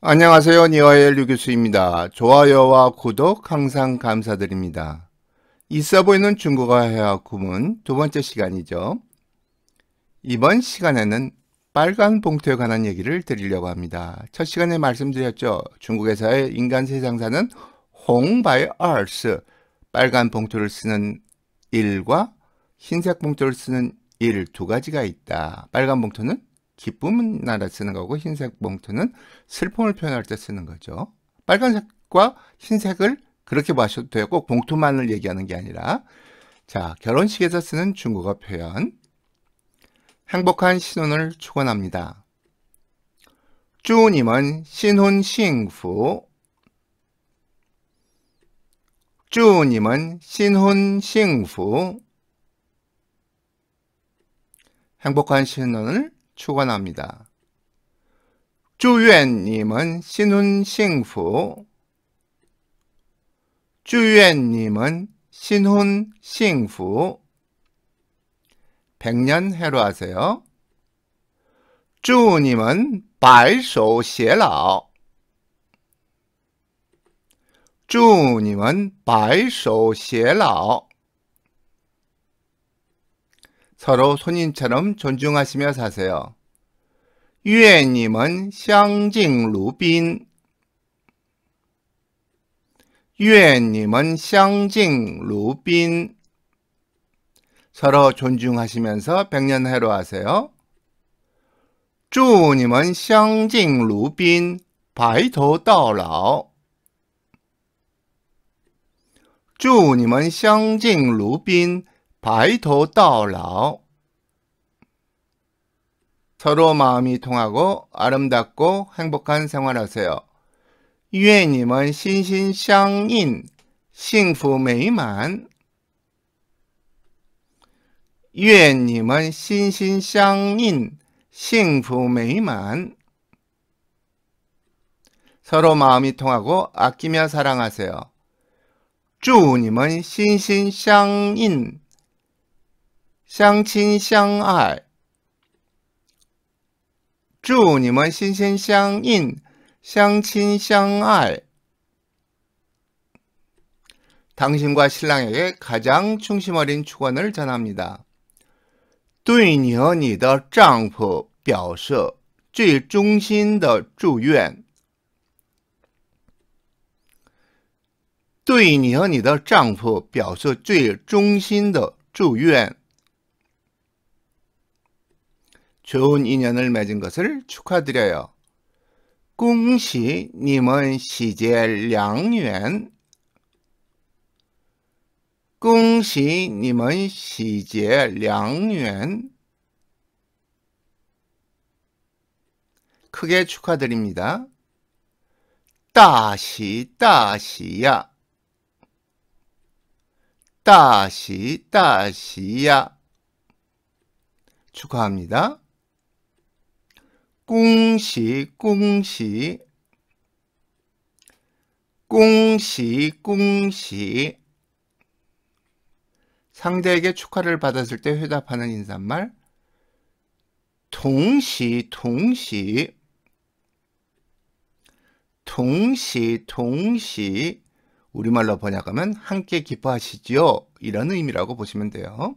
안녕하세요. 니와의 류교수입니다. 좋아요와 구독 항상 감사드립니다. 있어 보이는 중국어 회화 구문 두 번째 시간이죠. 이번 시간에는 빨간 봉투에 관한 얘기를 드리려고 합니다. 첫 시간에 말씀드렸죠. 중국에서의 인간 세상사는 홍바이 얼스 빨간 봉투를 쓰는 일과 흰색 봉투를 쓰는 일 두 가지가 있다. 빨간 봉투는 기쁨 나라 쓰는 거고 흰색 봉투는 슬픔을 표현할 때 쓰는 거죠. 빨간색과 흰색을 그렇게 봐셔도 되고 봉투만을 얘기하는 게 아니라 자 결혼식에서 쓰는 중국어 표현 행복한 신혼을 축원합니다. 주님은 신혼 싱후 주님은 신혼 싱후 행복한 신혼을 축원합니다. 주연님은 신혼 싱후 주연님은 신혼 싱후 백년 해로 하세요. 주님은 발소 偕라오 주님은 발소 偕라오 서로 손님처럼 존중하시며 사세요. 愿你们相敬如宾。愿你们相敬如宾。 서로 존중하시면서 백년해로 하세요. 주님은 샹징 루빈 바이토 다오라오 주님은 샹징 루빈 바이토 다오라오 서로 마음이 통하고 아름답고 행복한 생활하세요. 유엔님은 신신상인 싱福美만 유엔님은 신신상인 싱福美만 서로 마음이 통하고 아끼며 사랑하세요. 주님은 신신상인 쌍친쌍알 祝你们心心相印、相亲相爱。신과신랑에게가장충심어린축원을전합니 다。 对你和你的丈夫表示最衷心的祝愿。对你和你的丈夫表示最衷心的祝愿。 좋은 인연을 맺은 것을 축하드려요. 꿍시 님은 시젤 양유엔 꿍시 님은 시젤 양유엔 크게 축하드립니다. 다시 다시야 다시 다시야 축하합니다. 꽁시꽁시꽁시꽁시 상대에게 축하를 받았을 때 회답하는 인사말 동시 동시 동시 동시 우리말로 번역하면 함께 기뻐하시지요 이런 의미라고 보시면 돼요.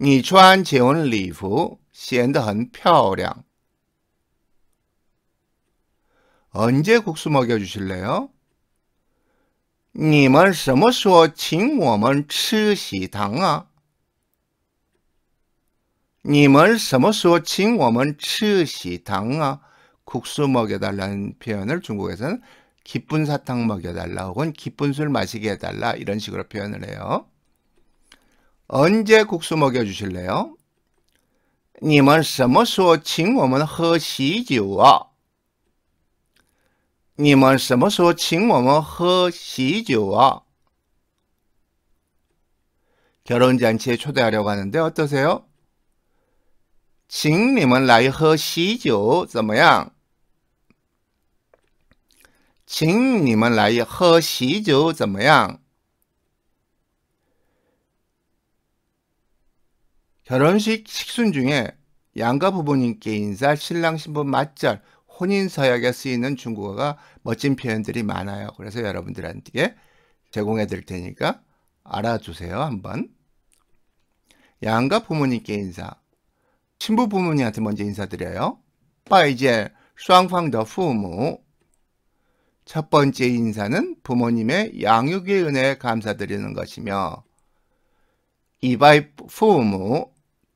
你穿结婚礼服显得很漂亮。 언제 국수 먹여주실래요? 你们什么时候请我们吃喜糖啊?你们什么时候请我们吃喜糖啊? 국수 먹여달라는 표현을 중국에서는 기쁜 사탕 먹여달라 혹은 기쁜 술 마시게 해달라 이런 식으로 표현을 해요. 언제 국수 먹여주실래요? 你们什么时候请我们喝喜酒啊?你们什么时候请我们喝喜酒啊? 결혼잔치에 초대하려고 하는데 어떠세요? 请你们来喝喜酒怎么样?请你们来喝喜酒怎么样? 결혼식 식순 중에 양가 부모님께 인사, 신랑 신부 맞절, 혼인 서약에 쓰이는 중국어가 멋진 표현들이 많아요. 그래서 여러분들한테 제공해 드릴 테니까 알아주세요. 한번. 양가 부모님께 인사. 신부 부모님한테 먼저 인사드려요. 빠이제 쌍팡 더 후무. 첫 번째 인사는 부모님의 양육의 은혜에 감사드리는 것이며 이바이 후무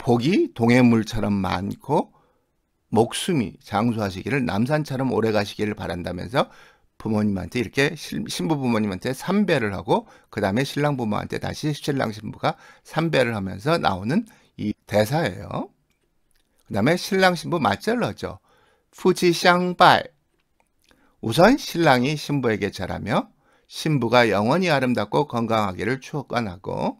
복이 동해물처럼 많고 목숨이 장수하시기를 남산처럼 오래 가시기를 바란다면서 부모님한테 이렇게 신부 부모님한테 삼배를 하고 그 다음에 신랑 부모한테 다시 신랑 신부가 삼배를 하면서 나오는 이 대사예요. 그 다음에 신랑 신부 맞절러죠. 후지 샹발 우선 신랑이 신부에게 절하며 신부가 영원히 아름답고 건강하기를 추원하고 억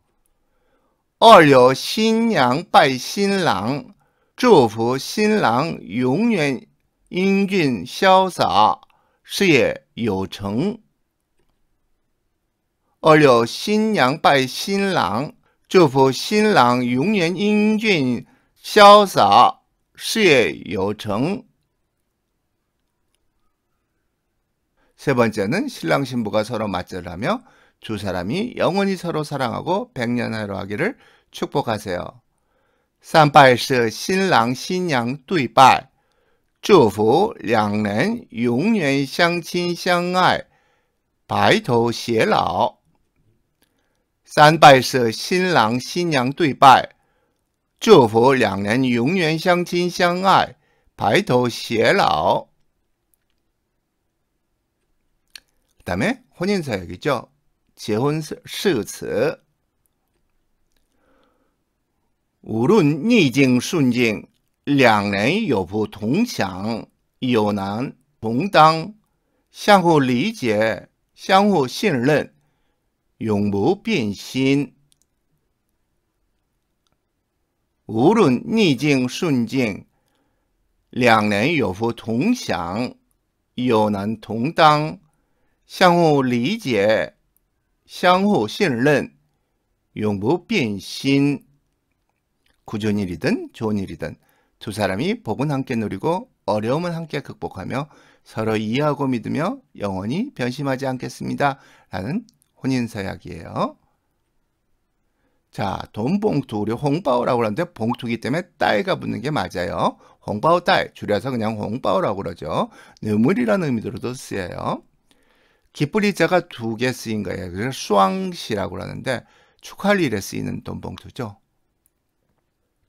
二六新娘拜新郎，祝福新郎永远英俊潇洒，事业有成。二六新娘拜新郎，祝福新郎永远英俊潇洒，事业有成。下边这个呢，新郎新妇儿各坐了马车，那두 사람이 영원히 서로 사랑하고 백년하로 하기를 축복하세요. 三拜스 신랑 신양 对拜,祝福两人永远相亲相爱,白头偕老.三拜是 신랑 신양 对拜,祝福两人永远相亲相爱,白头偕老.그 다음에 혼인서약이죠. 结婚誓誓词：无论逆境顺境，两人有福同享，有难同当，相互理解，相互信任，永不变心。无论逆境顺境，两人有福同享，有难同当，相互理解。相互信任, 용부 변신. 구은 일이든 좋은 일이든 두 사람이 복은 함께 누리고 어려움은 함께 극복하며 서로 이해하고 믿으며 영원히 변심하지 않겠습니다. 라는 혼인서약이에요. 자, 돈봉투, 우리 홍바오라고 그러는데 봉투기 때문에 딸가 붙는 게 맞아요. 홍바오 딸, 줄여서 그냥 홍바오라고 그러죠. 뇌물이라는 의미로도 쓰여요. 기쁘리자가 두 개 쓰인 거예요. 그래서 수왕시라고 하는데 축할 일에 쓰이는 돈봉투죠.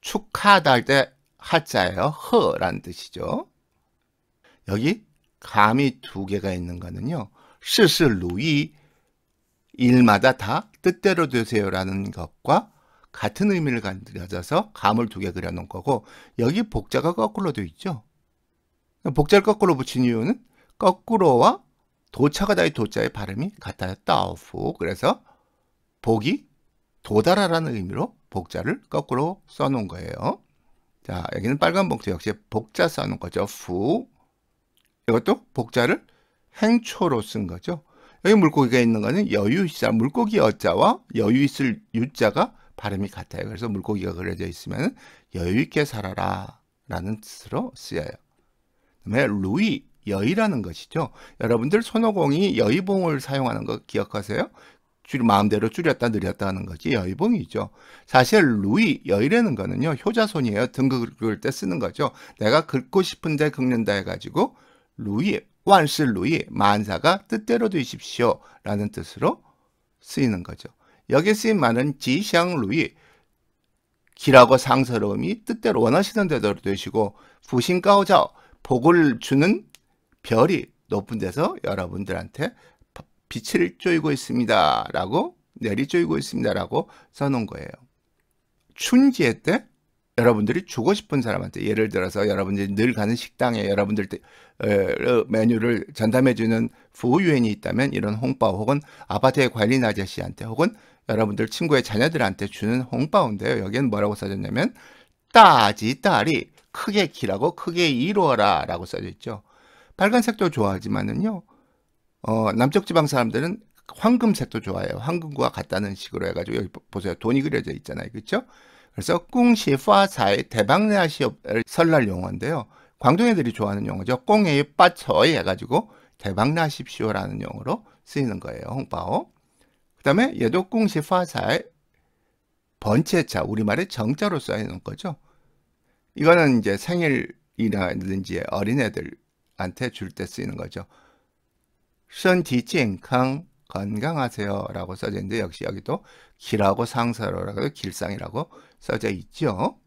축하다 할때 하자예요. 허란 뜻이죠. 여기 감이 두 개가 있는 거는요. 스스루이 일마다 다 뜻대로 되세요라는 것과 같은 의미를 가져서 감을 두 개 그려놓은 거고 여기 복자가 거꾸로 되어 있죠. 복자를 거꾸로 붙인 이유는 거꾸로와 도착하다의 도자의 발음이 같아요. 따오프. 그래서 복이 도달하라는 의미로 복자를 거꾸로 써놓은 거예요. 자, 여기는 빨간 봉투 역시 복자 써놓은 거죠. 후. 이것도 복자를 행초로 쓴 거죠. 여기 물고기가 있는 거는 여유있자, 물고기 여자와 여유있을 유자가 발음이 같아요. 그래서 물고기가 그려져 있으면 여유있게 살아라 라는 뜻으로 쓰여요. 그 다음에 루이 여의라는 것이죠. 여러분들 손오공이 여의봉을 사용하는 거 기억하세요? 줄 마음대로 줄였다 늘렸다 하는 거지 여의봉이죠. 사실 루이 여의라는 거는요 효자손이에요. 등극을 긁을 때 쓰는 거죠. 내가 긁고 싶은데 긁는다 해가지고 루이 완스 루이 만사가 뜻대로 되십시오 라는 뜻으로 쓰이는 거죠. 여기 쓰인 말은 지샹 루이 길하고 상서로움이 뜻대로 원하시는 대로 되시고 부신까오자 복을 주는 별이 높은 데서 여러분들한테 빛을 쬐고 있습니다. 라고 내리 쬐고 있습니다. 라고 써놓은 거예요. 춘지에때 여러분들이 주고 싶은 사람한테 예를 들어서 여러분들이 늘 가는 식당에 여러분들 어, 메뉴를 전담해주는 부유인이 있다면 이런 홍바오 혹은 아파트의 관리인 아저씨한테 혹은 여러분들 친구의 자녀들한테 주는 홍바오인데요. 여기는 뭐라고 써졌냐면 따지 딸이 크게 길하고 크게 이루어라 라고 써져 있죠. 빨간색도 좋아하지만은요, 어, 남쪽 지방 사람들은 황금색도 좋아해요. 황금과 같다는 식으로 해가지고 여기 보세요. 돈이 그려져 있잖아요. 그렇죠? 그래서 꽁시 화사의 대박내아시 설날 용어인데요. 광동 애들이 좋아하는 용어죠. 꽁에 빠쳐이 해가지고 대박나십시오라는 용어로 쓰이는 거예요. 홍바오. 그 다음에 얘도 꽁시 화사의 번체차 우리말에 정자로 써있는 거죠. 이거는 이제 생일이라든지 어린애들 한테 줄 때 쓰이는 거죠. 선디 젠캉 건강하세요라고 써져 있는데 역시 여기도 길하고 상사로라고 길상이라고 써져 있죠.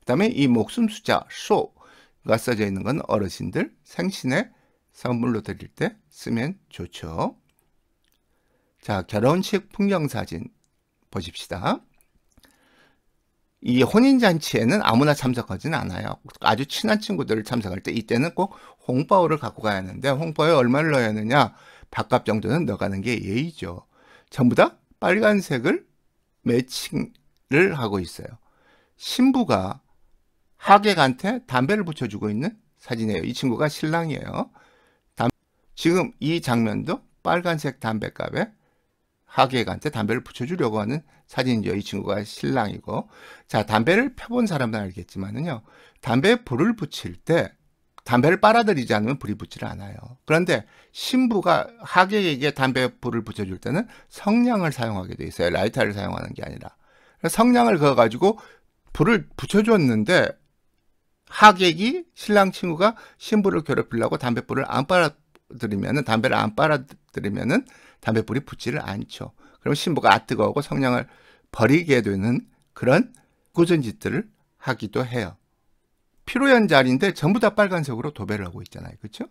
그다음에 이 목숨 숫자 쇼가 써져 있는 건 어르신들 생신에 선물로 드릴 때 쓰면 좋죠. 자 결혼식 풍경사진 보십시다. 이 혼인잔치에는 아무나 참석하진 않아요. 아주 친한 친구들을 참석할 때 이때는 꼭 홍바오를 갖고 가야 하는데 홍바오에 얼마를 넣어야 하느냐? 밥값 정도는 넣어가는 게 예의죠. 전부 다 빨간색을 매칭을 하고 있어요. 신부가 하객한테 담배를 붙여주고 있는 사진이에요. 이 친구가 신랑이에요. 지금 이 장면도 빨간색 담배값에 하객한테 담배를 붙여주려고 하는 사진이죠. 이 친구가 신랑이고. 자, 담배를 펴본 사람은 알겠지만은요. 담배에 불을 붙일 때 담배를 빨아들이지 않으면 불이 붙질 않아요. 그런데 신부가 하객에게 담배에 불을 붙여줄 때는 성냥을 사용하게 돼 있어요. 라이터를 사용하는 게 아니라. 성냥을 그어 가지고 불을 붙여줬는데 하객이 신랑 친구가 신부를 괴롭히려고 담뱃불을 안 빨아들이면은 담배를 안 빨아들이면은 담뱃불이 붙지를 않죠. 그럼 신부가 아뜨거하고 성냥을 버리게 되는 그런 꾸준 짓들을 하기도 해요. 피로연 자리인데 전부 다 빨간색으로 도배를 하고 있잖아요. 그렇죠?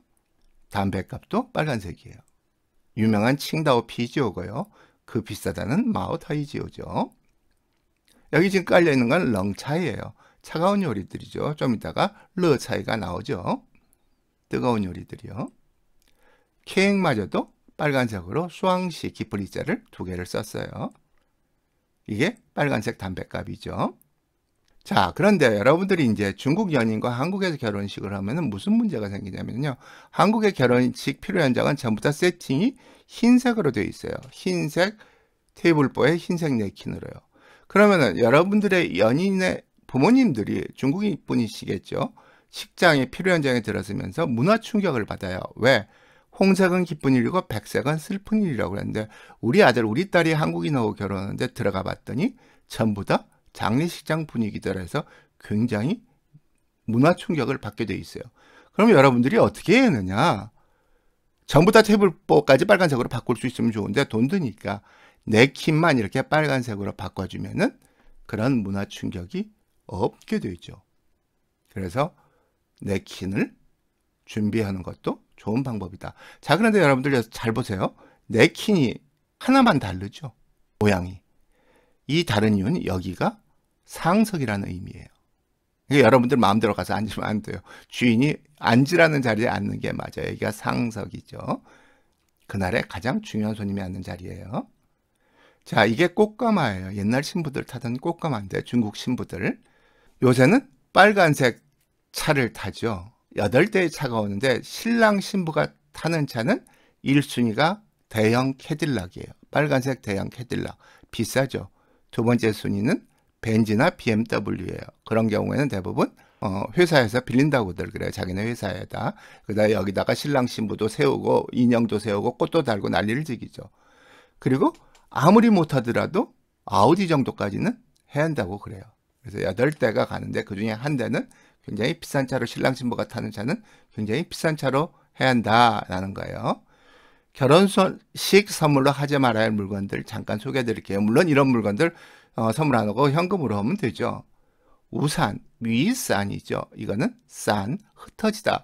담뱃값도 빨간색이에요. 유명한 칭다오 피지오고요. 그 비싸다는 마오타이지오죠. 여기 지금 깔려있는 건렁차이에요 차가운 요리들이죠. 좀 이따가 르차이가 나오죠. 뜨거운 요리들이요. 케익마저도 빨간색으로 수왕시 기프리자를 두 개를 썼어요. 이게 빨간색 담뱃값이죠 자, 그런데 여러분들이 이제 중국 연인과 한국에서 결혼식을 하면 무슨 문제가 생기냐면요. 한국의 결혼식 필요 현장은 전부 다 세팅이 흰색으로 되어 있어요. 흰색, 테이블보에 흰색 네킨으로요. 그러면 여러분들의 연인의 부모님들이 중국인 분이시겠죠. 식장에 필요 현장에 들어서면서 문화 충격을 받아요. 왜? 홍색은 기쁜 일이고 백색은 슬픈 일이라고 그랬는데 우리 아들 우리 딸이 한국인하고 결혼하는데 들어가 봤더니 전부 다 장례식장 분위기더라 해서 굉장히 문화 충격을 받게 돼 있어요. 그럼 여러분들이 어떻게 해야 하느냐? 전부 다 테이블보까지 빨간색으로 바꿀 수 있으면 좋은데 돈 드니까 내 킴만 이렇게 빨간색으로 바꿔주면은 그런 문화 충격이 없게 되죠. 그래서 내 킨을 준비하는 것도 좋은 방법이다. 자, 그런데 여러분들 잘 보세요. 네킨이 하나만 다르죠. 모양이. 이 다른 이유는 여기가 상석이라는 의미예요. 그러니까 여러분들 마음대로 가서 앉으면 안 돼요. 주인이 앉으라는 자리에 앉는 게 맞아요. 여기가 상석이죠. 그날의 가장 중요한 손님이 앉는 자리예요. 자, 이게 꽃가마예요. 옛날 신부들 타던 꽃가마인데 중국 신부들. 요새는 빨간색 차를 타죠. 여덟 대의 차가 오는데 신랑 신부가 타는 차는 1순위가 대형 캐딜락이에요. 빨간색 대형 캐딜락. 비싸죠. 두 번째 순위는 벤지나 BMW예요. 그런 경우에는 대부분 어, 회사에서 빌린다고들 그래요. 자기네 회사에다. 그다음에 여기다가 신랑 신부도 세우고 인형도 세우고 꽃도 달고 난리를 지기죠 그리고 아무리 못하더라도 아우디 정도까지는 해야 한다고 그래요. 그래서 여덟 대가 가는데 그중에 한 대는 굉장히 비싼 차로 신랑 신부가 타는 차는 굉장히 비싼 차로 해야 한다라는 거예요. 결혼식 선물로 하지 말아야 할 물건들 잠깐 소개해 드릴게요. 물론 이런 물건들 어, 선물 안 하고 현금으로 하면 되죠. 우산, 위산이죠. 이거는 싼, 흩어지다,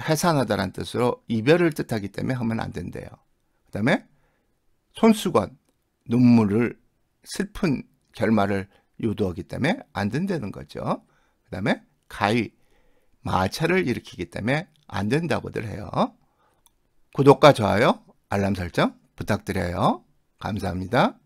해산하다란 뜻으로 이별을 뜻하기 때문에 하면 안 된대요. 그 다음에 손수건, 눈물을, 슬픈 결말을 요도하기 때문에 안 된다는 거죠. 그 다음에 가위, 마찰을 일으키기 때문에 안 된다고들 해요. 구독과 좋아요, 알람 설정 부탁드려요. 감사합니다.